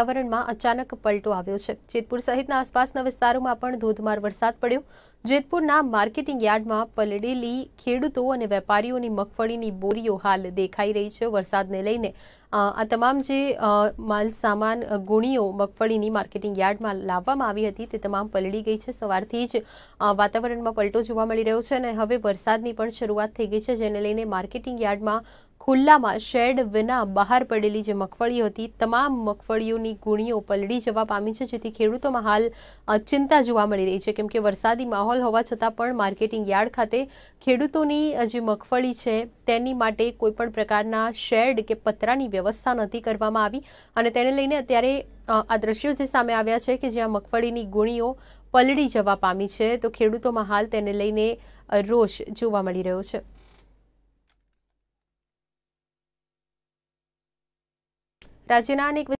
વતવરણમાં અચાનક પલ્ટો આવ્યો છે જેતપુર સહિતના આસપાસના વિસ્તારોમાં પણ ધોધમાર વરસાદ પડ્યો જેતપુરના માર્કેટિંગ યાર્ડમાં પલળેલી ખેડૂતો અને વેપારીઓની મગફળીની બોરીઓ હાલ દેખાઈ રહી છે વરસાદને લઈને આ તમામ જે માલ સામાન ગુણિયો મગફળીની માર્કેટિંગ યાર્ડમાં લાવવામાં આવી હતી તે તમામ પલળી ગઈ છે સવારથી જ વાતાવરણમાં પલ્ટો જોવા મળી રહ્યો છે અને હવે વરસાદની પણ શરૂઆત થઈ ગઈ છે જેને લઈને માર્કેટિંગ યાર્ડમાં ખુલ્લામાં શેડ વિના બહાર પડેલી જે મકફળી હતી તમામ મકફળીઓની ગુણીઓ પલડી જવા પામી છે જેથી ખેડૂતો મહાલ ચિંતા જોવા મળી રહી છે કેમ કે વરસાદી માહોલ હોવા છતાં પણ માર્કેટિંગ યાર્ડ ખાતે ખેડૂતોની જે મકફળી છે તેની માટે કોઈ પણ પ્રકારના શેડ કે પત્રાની વ્યવસ્થા નથી કરવામાં આવી અને તેના લઈને અત્યારે આદ્રશ્ય જે સામે આવ્યા છે કે જ્યાં મકફળીની ગુણીઓ પલડી જવા પામી છે તો ખેડૂતો મહાલ તેના લઈને રોષ જોવા મળી રહ્યો છે રાજ્યના અનેક